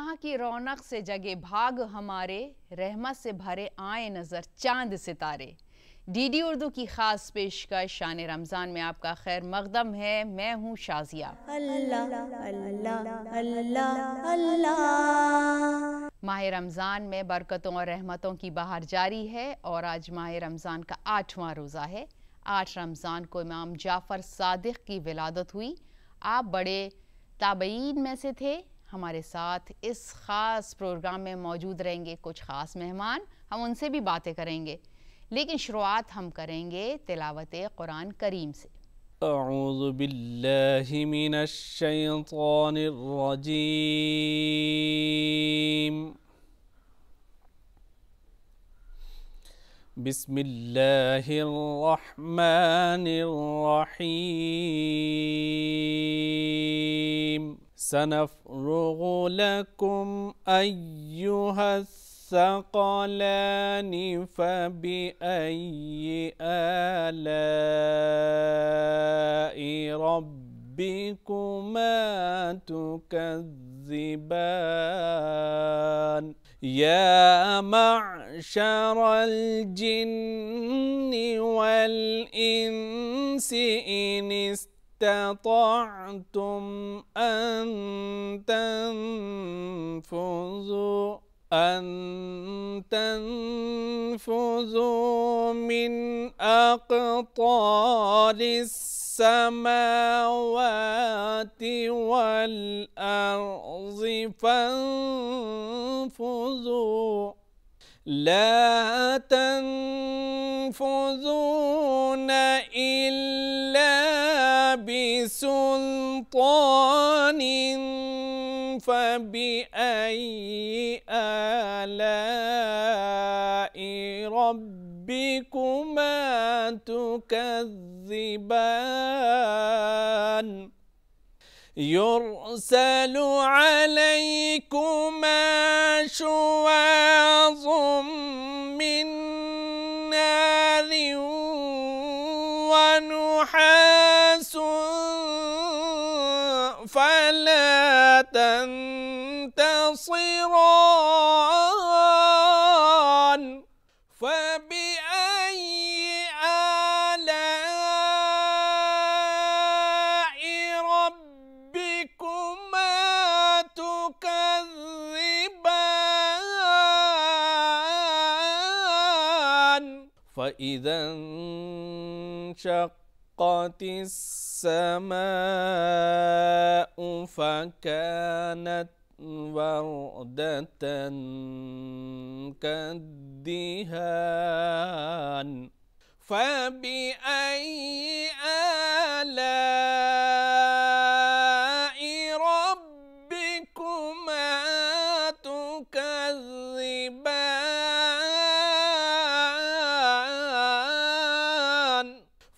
राह की रौनक से जगे भाग हमारे रहमत से भरे आए नज़र चांद सितारे डीडी उर्दू की खास पेशकश शान रमज़ान में आपका खैर मकदम है मैं हूँ शाजिया माह रमज़ान में बरकतों और रहमतों की बहार जारी है और आज माह रमज़ान का आठवां रोज़ा है आठ रमज़ान को इमाम जाफ़र सादिक की विलादत हुई आप बड़े ताबईन में से थे हमारे साथ इस ख़ास प्रोग्राम में मौजूद रहेंगे कुछ ख़ास मेहमान हम उनसे भी बातें करेंगे लेकिन शुरुआत हम करेंगे तिलावत कुरान करीम से أعوذ بالله من الشيطان الرجيم بسم الله الرحمن الرحيم سنفرغ لكم أيها الثقلان فبأي آلاء ربكما تكذبان يا معشر الجن والإنس إن است استطعتم أن تنفذوا أن تنفذوا من أقطار السماوات والأرض فانفذوا لا تنفذون إلا بسلطان فبأي آلاء ربكما تكذبان يرسل عليكما شواظ فإذا انشقت السماء فكانت وردة كالدهان فبأي آلام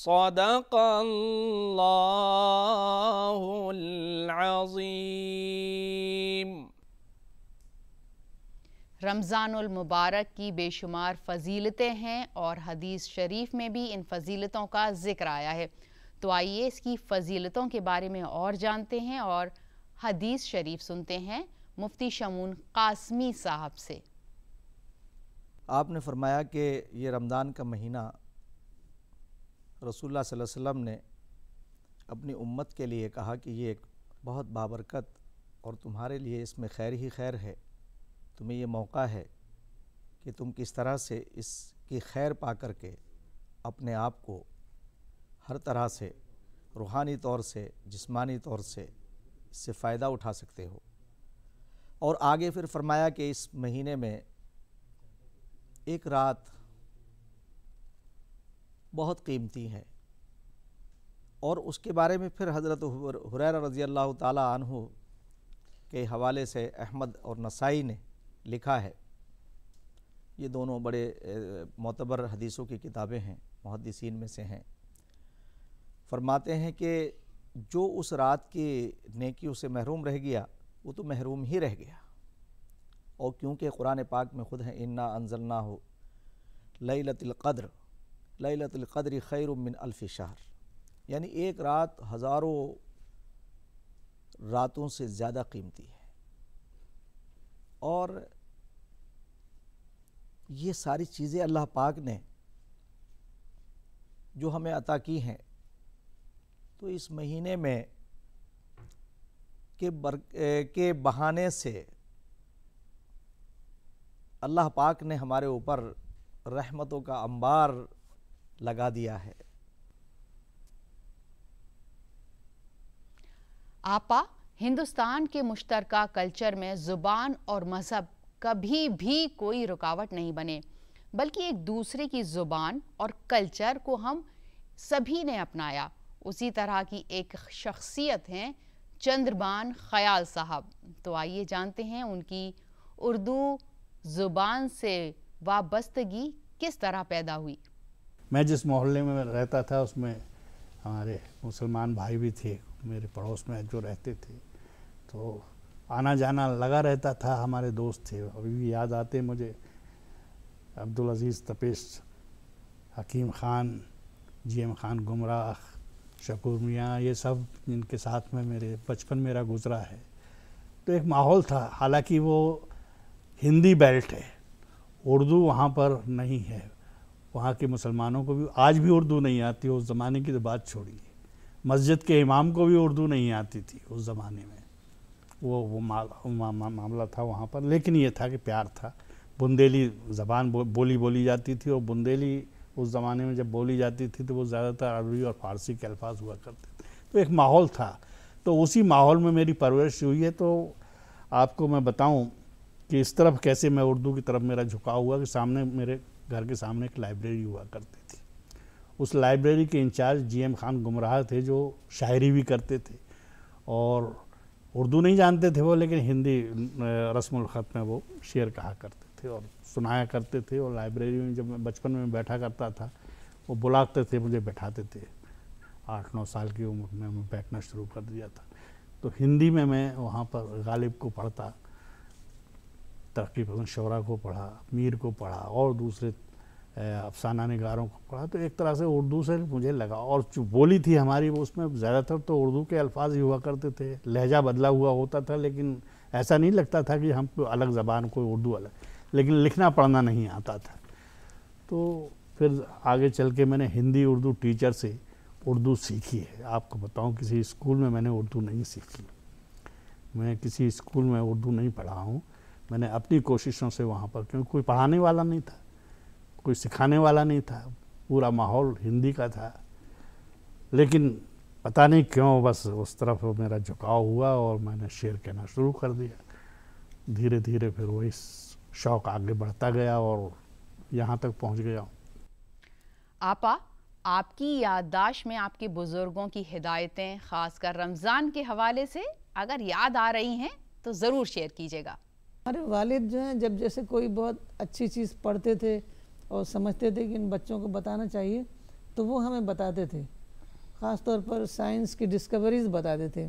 सदक़ल्लाज़ीम मुबारक की बेशुमार फजीलतें हैं और हदीस शरीफ में भी इन फजीलतों का ज़िक्र आया है तो आइए इसकी फजीलतों के बारे में और जानते हैं और हदीस शरीफ सुनते हैं मुफ्ती शमून कासमी साहब से आपने फरमाया कि ये रमज़ान का महीना रसूलुल्लाह सल्लल्लाहु अलैहि वसल्लम ने अपनी उम्मत के लिए कहा कि ये एक बहुत बाबरकत और तुम्हारे लिए इसमें खैर ही खैर है तुम्हें ये मौका है कि तुम किस तरह से इसकी खैर पा कर के अपने आप को हर तरह से रूहानी तौर से जिस्मानी तौर से इससे फ़ायदा उठा सकते हो और आगे फिर फरमाया कि इस महीने में एक रात बहुत कीमती हैं और उसके बारे में फिर हज़रत हुरैर रज़ी अल्लाह तु के हवाले से अहमद और नसाई ने लिखा है ये दोनों बड़े मोतबर हदीसों की किताबें हैं मुहदसिन में से हैं फरमाते हैं कि जो उस रात की नेकी उसे महरूम रह गया वो तो महरूम ही रह गया और क्योंकि कुरान पाक में ख़ुद हैं इन्ना अनजलना हो लई लतिलक़द्र लतलक़दर खैर मिन अल्फ़ शहर यानी एक रात हज़ारों रातों से ज़्यादा कीमती है और ये सारी चीज़ें अल्लाह पाक ने जो हमें अता की हैं तो इस महीने में के बर के बहाने से अल्लाह पाक ने हमारे ऊपर रहमतों का अंबार लगा दिया है आपा हिंदुस्तान के मुश्तरका कल्चर में ज़ुबान और मज़हब कभी भी कोई रुकावट नहीं बने बल्कि एक दूसरे की ज़ुबान और कल्चर को हम सभी ने अपनाया उसी तरह की एक शख्सियत हैं चंद्रबान ख्याल साहब तो आइए जानते हैं उनकी उर्दू ज़ुबान से वाबस्तगी किस तरह पैदा हुई मैं जिस मोहल्ले में रहता था उसमें हमारे मुसलमान भाई भी थे मेरे पड़ोस में जो रहते थे तो आना जाना लगा रहता था हमारे दोस्त थे अभी भी याद आते मुझे अब्दुल अजीज़ तपेश हकीम ख़ान जी एम ख़ान गुमराह शकूर मियाँ ये सब जिनके साथ में मेरे बचपन मेरा गुजरा है तो एक माहौल था हालांकि वो हिंदी बेल्ट है उर्दू वहाँ पर नहीं है वहाँ के मुसलमानों को भी आज भी उर्दू नहीं आती उस ज़माने की तो बात छोड़िए मस्जिद के इमाम को भी उर्दू नहीं आती थी उस ज़माने में वो वो मा, मा, मा, मामला था वहाँ पर लेकिन ये था कि प्यार था बुंदेली ज़बान बो, बोली बोली जाती थी और बुंदेली उस ज़माने में जब बोली जाती थी तो वो ज़्यादातर अरबी और फारसी के अल्फाज हुआ करते थे तो एक माहौल था तो उसी माहौल में मेरी परवरिश हुई है तो आपको मैं बताऊँ कि इस तरफ कैसे मैं उर्दू की तरफ मेरा झुकाव हुआ कि सामने मेरे घर के सामने एक लाइब्रेरी हुआ करती थी उस लाइब्रेरी के इंचार्ज जी एम खान गुमराह थे जो शायरी भी करते थे और उर्दू नहीं जानते थे वो लेकिन हिंदी ख़त में वो शेर कहा करते थे और सुनाया करते थे और लाइब्रेरी में जब मैं बचपन में बैठा करता था वो बुलाते थे मुझे बैठाते थे आठ नौ साल की उम्र में मैं बैठना शुरू कर दिया था तो हिंदी में मैं वहाँ पर गालिब को पढ़ता तरक्की पसंद शरा को पढ़ा मीर को पढ़ा और दूसरे अफसाना नगारों को पढ़ा तो एक तरह से उर्दू से मुझे लगा और जो बोली थी हमारी वो उसमें ज़्यादातर तो उर्दू के अल्फाज ही हुआ करते थे लहजा बदला हुआ होता था लेकिन ऐसा नहीं लगता था कि हम अलग ज़बान कोई उर्दू अलग लेकिन लिखना पढ़ना नहीं आता था तो फिर आगे चल के मैंने हिंदी उर्दू टीचर से उर्दू सीखी है आपको बताऊँ किसी स्कूल में मैंने उर्दू नहीं सीखी मैं किसी स्कूल में उर्दू नहीं पढ़ा हूँ मैंने अपनी कोशिशों से वहाँ पर क्योंकि कोई पढ़ाने वाला नहीं था कोई सिखाने वाला नहीं था पूरा माहौल हिंदी का था लेकिन पता नहीं क्यों बस उस तरफ मेरा झुकाव हुआ और मैंने शेर कहना शुरू कर दिया धीरे धीरे फिर वही शौक आगे बढ़ता गया और यहाँ तक पहुँच गया हूँ आपा आपकी याददाश्त में आपके बुज़ुर्गों की हिदायतें ख़ासकर रमज़ान के हवाले से अगर याद आ रही हैं तो ज़रूर शेयर कीजिएगा हमारे वालिद जो हैं जब जैसे कोई बहुत अच्छी चीज़ पढ़ते थे और समझते थे कि इन बच्चों को बताना चाहिए तो वो हमें बताते थे ख़ास तौर पर साइंस की डिस्कवरीज़ बताते थे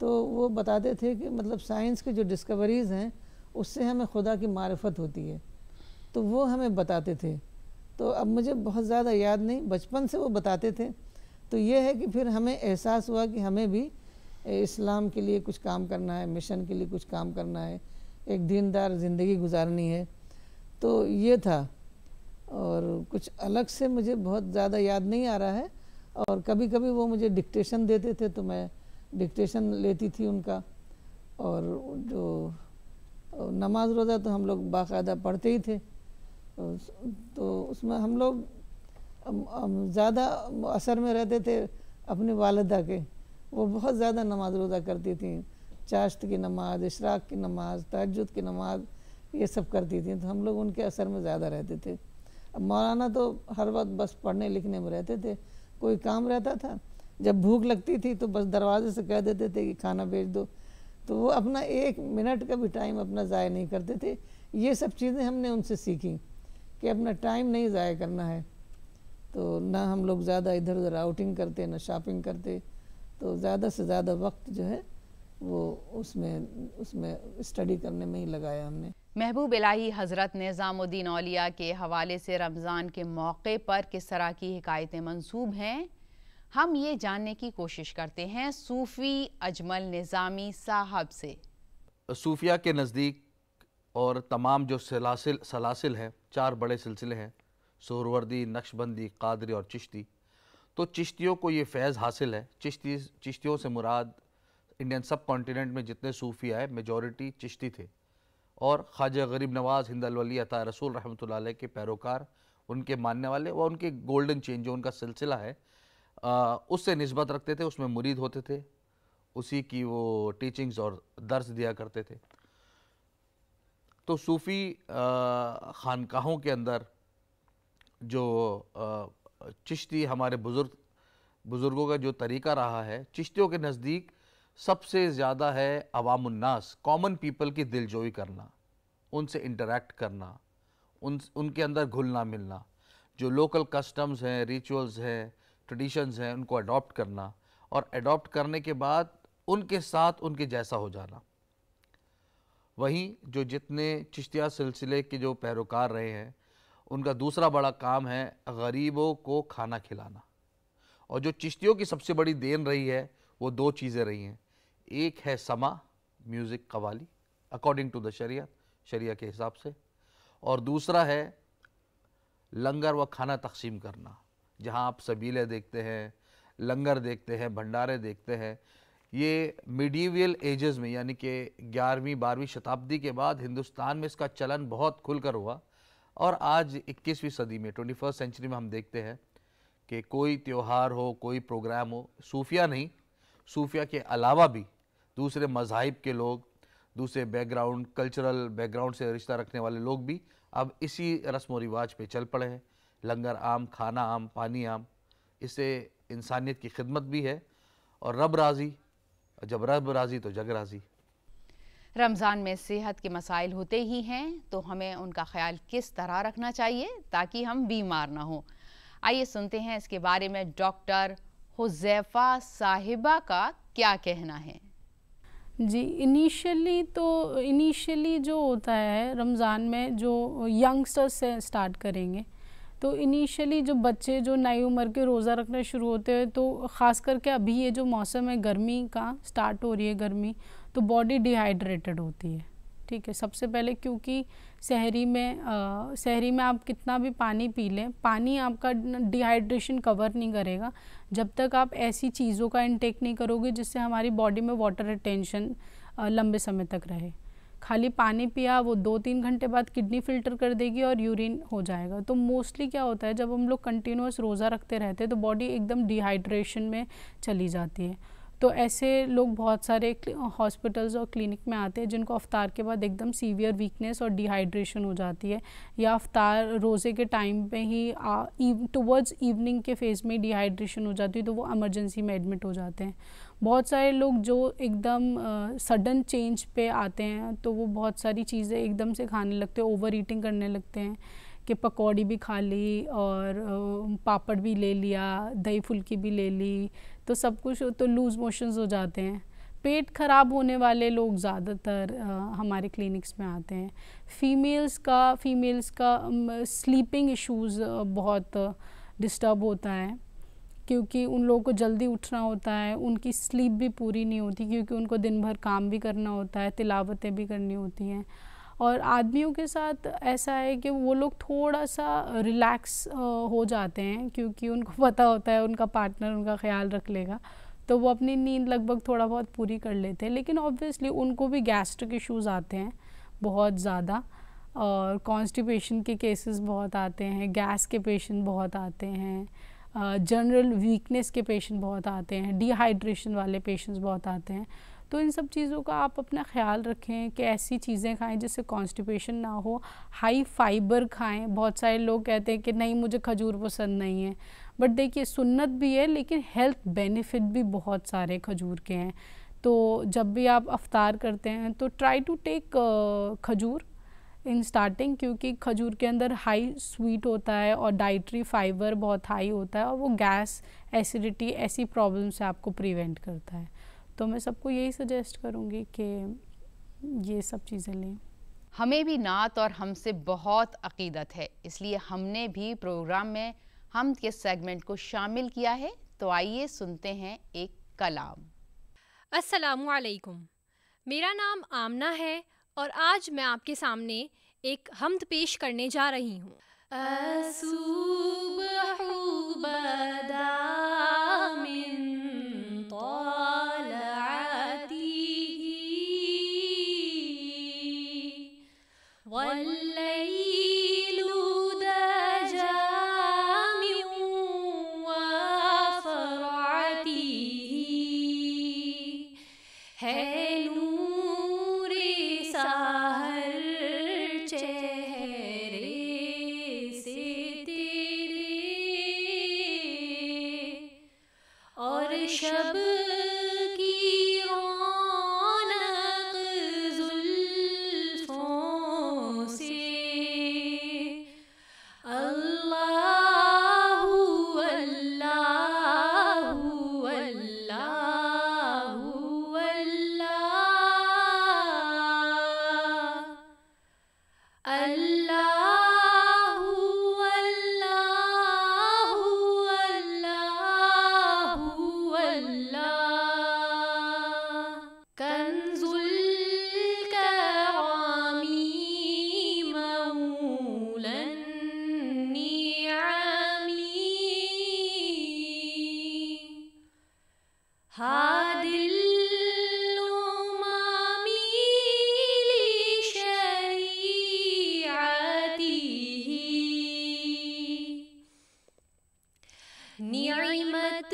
तो वो बताते थे कि मतलब साइंस की जो डिस्कवरीज़ हैं उससे हमें खुदा की मार्फत होती है तो वो हमें बताते थे तो अब मुझे बहुत ज़्यादा याद नहीं बचपन से वो बताते थे तो ये है कि फिर हमें एहसास हुआ कि हमें भी इस्लाम के लिए कुछ काम करना है मिशन के लिए कुछ काम करना है एक दीनदार ज़िंदगी गुजारनी है तो ये था और कुछ अलग से मुझे बहुत ज़्यादा याद नहीं आ रहा है और कभी कभी वो मुझे डिक्टेशन देते थे तो मैं डिक्टेशन लेती थी उनका और जो नमाज रोज़ा तो हम लोग बाकायदा पढ़ते ही थे तो उसमें हम लोग ज़्यादा असर में रहते थे अपनी वालदा के वो बहुत ज़्यादा नमाज रोज़ा करती थी चाश्त की नमाज इशराक की नमाज तहजद की नमाज ये सब करती थी तो हम लोग उनके असर में ज़्यादा रहते थे अब मौलाना तो हर वक्त बस पढ़ने लिखने में रहते थे कोई काम रहता था जब भूख लगती थी तो बस दरवाजे से कह देते थे कि खाना भेज दो तो वो अपना एक मिनट का भी टाइम अपना ज़ाय नहीं करते थे ये सब चीज़ें हमने उनसे सीखी कि अपना टाइम नहीं ज़ाय करना है तो ना हम लोग ज़्यादा इधर उधर आउटिंग करते ना शॉपिंग करते तो ज़्यादा से ज़्यादा वक्त जो है वो उसमें उसमें स्टडी करने में ही लगाया हमने महबूब इलाही हज़रत निज़ामुद्दीन अलिया के हवाले से रमज़ान के मौके पर किस तरह की हकायतें मंसूब हैं हम ये जानने की कोशिश करते हैं सूफ़ी अजमल निज़ामी साहब से सूफिया के नज़दीक और तमाम जो सलासिल सलासिल हैं चार बड़े सिलसिले हैं सोरवर्दी नक्शबंदी कादरी और चिश्ती तो चिश्तियों को ये फैज़ हासिल है चिश्ती चिश्तियों से मुराद इंडियन सब कॉन्टीनेंट में जितने सूफ़ी आए मेजॉरिटी चिश्ती थे और ख्वाजा गरीब नवाज़ हिंद अलवली अता रसूल रहमत के पैरोकार उनके मानने वाले व उनके गोल्डन चेंज जो उनका सिलसिला है आ, उससे नस्बत रखते थे उसमें मुरीद होते थे उसी की वो टीचिंग्स और दर्ज दिया करते थे तो सूफ़ी ख़ानकाहों के अंदर जो चिश्ती हमारे बुज़ुर्ग बुज़ुर्गों का जो तरीका रहा है चिश्तियों के नज़दीक सबसे ज़्यादा है अवामन्नास कॉमन पीपल की दिलजोई करना उनसे इंटरेक्ट करना उन उनके अंदर घुलना मिलना जो लोकल कस्टम्स हैं रिचुअल्स हैं ट्रेडिशंस हैं उनको अडॉप्ट करना और अडॉप्ट करने के बाद उनके साथ उनके जैसा हो जाना वहीं जो जितने चिश्तिया सिलसिले के जो पैरोकार रहे हैं उनका दूसरा बड़ा काम है गरीबों को खाना खिलाना और जो चिश्तियों की सबसे बड़ी देन रही है वो दो चीज़ें रही हैं एक है समा music qawwali according to the sharia शरिया के हिसाब से और दूसरा है लंगर व खाना तकसीम करना जहाँ आप सबीले देखते हैं लंगर देखते हैं भंडारे देखते हैं ये मिडीवियल एजेस में यानी कि ग्यारहवीं बारहवीं शताब्दी के बाद हिंदुस्तान में इसका चलन बहुत खुलकर हुआ और आज 21वीं सदी में ट्वेंटी फर्स्ट सेंचुरी में हम देखते हैं कि कोई त्यौहार हो कोई प्रोग्राम हो सूफिया नहीं सूफिया के अलावा भी दूसरे मजाहब के लोग दूसरे बैकग्राउंड कल्चरल बैकग्राउंड से रिश्ता रखने वाले लोग भी अब इसी रस्म व रिवाज पर चल पड़े हैं लंगर आम खाना आम पानी आम इससे इंसानियत की खिदमत भी है और रब राज़ी जब रब राज़ी तो जग राज़ी रमज़ान में सेहत के मसाइल होते ही हैं तो हमें उनका ख्याल किस तरह रखना चाहिए ताकि हम बीमार ना हों आइए सुनते हैं इसके बारे में डॉक्टर हुजैफा साहिबा का क्या कहना है जी इनिशियली तो इनिशियली जो होता है रमज़ान में जो यंगस्टर्स से स्टार्ट करेंगे तो इनिशियली जो बच्चे जो नई उम्र के रोज़ा रखना शुरू होते हैं तो ख़ास करके अभी ये जो मौसम है गर्मी का स्टार्ट हो रही है गर्मी तो बॉडी डिहाइड्रेटेड होती है ठीक है सबसे पहले क्योंकि शहरी में आ, शहरी में आप कितना भी पानी पी लें पानी आपका डिहाइड्रेशन कवर नहीं करेगा जब तक आप ऐसी चीज़ों का इनटेक नहीं करोगे जिससे हमारी बॉडी में वाटर रिटेंशन लंबे समय तक रहे खाली पानी पिया वो दो तीन घंटे बाद किडनी फिल्टर कर देगी और यूरिन हो जाएगा तो मोस्टली क्या होता है जब हम लोग कंटिन्यूस रोज़ा रखते रहते हैं तो बॉडी एकदम डिहाइड्रेशन में चली जाती है तो ऐसे लोग बहुत सारे हॉस्पिटल्स और क्लिनिक में आते हैं जिनको अफ्तार के बाद एकदम सीवियर वीकनेस और डिहाइड्रेशन हो जाती है या अफ्तार रोज़े के टाइम पे ही टुवर्ड्स इवनिंग के फेज़ में डिहाइड्रेशन हो जाती है तो वो एमरजेंसी में एडमिट हो जाते हैं बहुत सारे लोग जो एकदम सडन चेंज पे आते हैं तो वो बहुत सारी चीज़ें एकदम से खाने लगते हैं ओवर ईटिंग करने लगते हैं कि पकौड़ी भी खा ली और पापड़ भी ले लिया दही फुल्की भी ले ली तो सब कुछ तो लूज़ मोशंस हो जाते हैं पेट ख़राब होने वाले लोग ज़्यादातर हमारे क्लिनिक्स में आते हैं फीमेल्स का फीमेल्स का स्लीपिंग इश्यूज़ बहुत डिस्टर्ब होता है क्योंकि उन लोगों को जल्दी उठना होता है उनकी स्लीप भी पूरी नहीं होती क्योंकि उनको दिन भर काम भी करना होता है तिलावतें भी करनी होती हैं और आदमियों के साथ ऐसा है कि वो लोग थोड़ा सा रिलैक्स हो जाते हैं क्योंकि उनको पता होता है उनका पार्टनर उनका ख्याल रख लेगा तो वो अपनी नींद लगभग थोड़ा बहुत पूरी कर लेते हैं लेकिन ऑब्वियसली उनको भी गैस्ट्रिक इश्यूज़ आते हैं बहुत ज़्यादा और कॉन्स्टिपेशन के केसेस बहुत आते हैं गैस के पेशेंट बहुत आते हैं जनरल वीकनेस के पेशेंट बहुत आते हैं डिहाइड्रेशन वाले पेशेंट्स बहुत आते हैं तो इन सब चीज़ों का आप अपना ख्याल रखें कि ऐसी चीज़ें खाएं जिससे कॉन्स्टिपेशन ना हो हाई फाइबर खाएं बहुत सारे लोग कहते हैं कि नहीं मुझे खजूर पसंद नहीं है बट देखिए सुन्नत भी है लेकिन हेल्थ बेनिफिट भी बहुत सारे खजूर के हैं तो जब भी आप अवतार करते हैं तो ट्राई टू टेक खजूर इन स्टार्टिंग क्योंकि खजूर के अंदर हाई स्वीट होता है और डाइट्री फाइबर बहुत हाई होता है और वो गैस एसिडिटी ऐसी प्रॉब्लम से आपको प्रिवेंट करता है तो मैं सबको यही सजेस्ट करूँगी कि ये सब चीज़ें लें हमें भी नात और हमसे बहुत अकीदत है इसलिए हमने भी प्रोग्राम में हम के सेगमेंट को शामिल किया है तो आइए सुनते हैं एक कलाम असलकुम मेरा नाम आमना है और आज मैं आपके सामने एक हमद पेश करने जा रही हूँ नियमत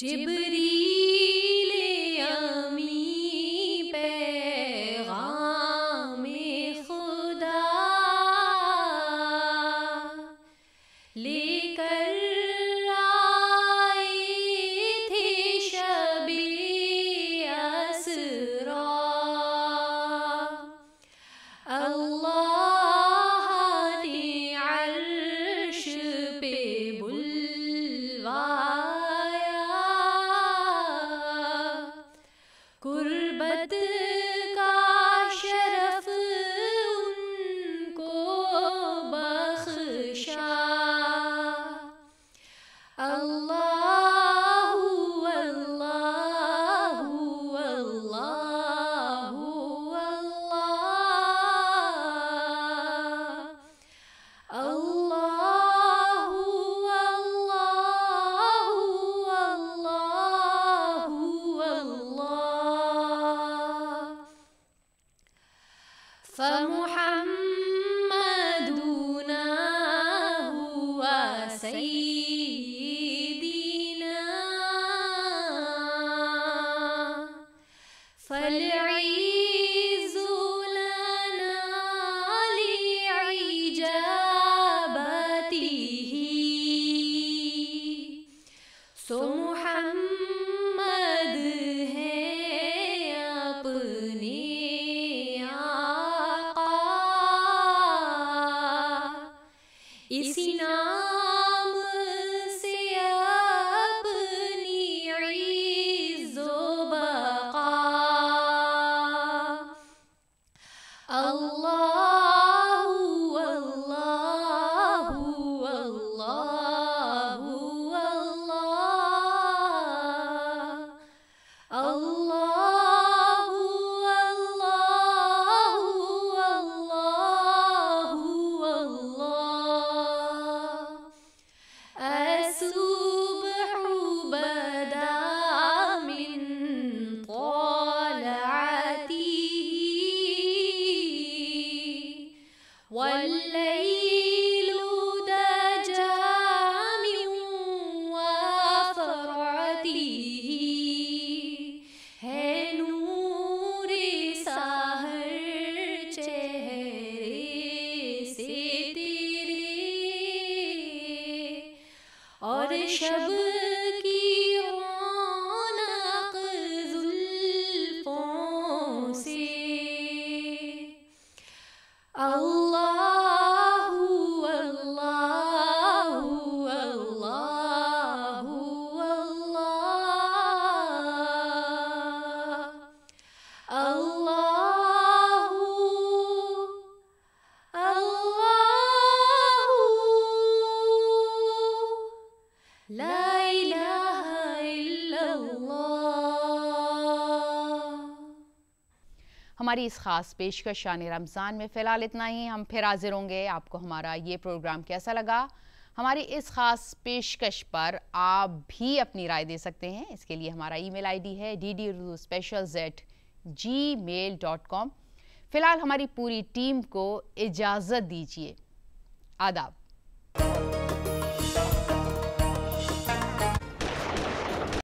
चिबरी हमारी इस ख़ास पेशकश शान रमज़ान में फ़िलहाल इतना ही हम फिर हाजिर होंगे आपको हमारा ये प्रोग्राम कैसा लगा हमारी इस ख़ास पेशकश पर आप भी अपनी राय दे सकते हैं इसके लिए हमारा ईमेल आईडी है D D Urdu special Z Gmail dot com फ़िलहाल हमारी पूरी टीम को इजाज़त दीजिए आदाब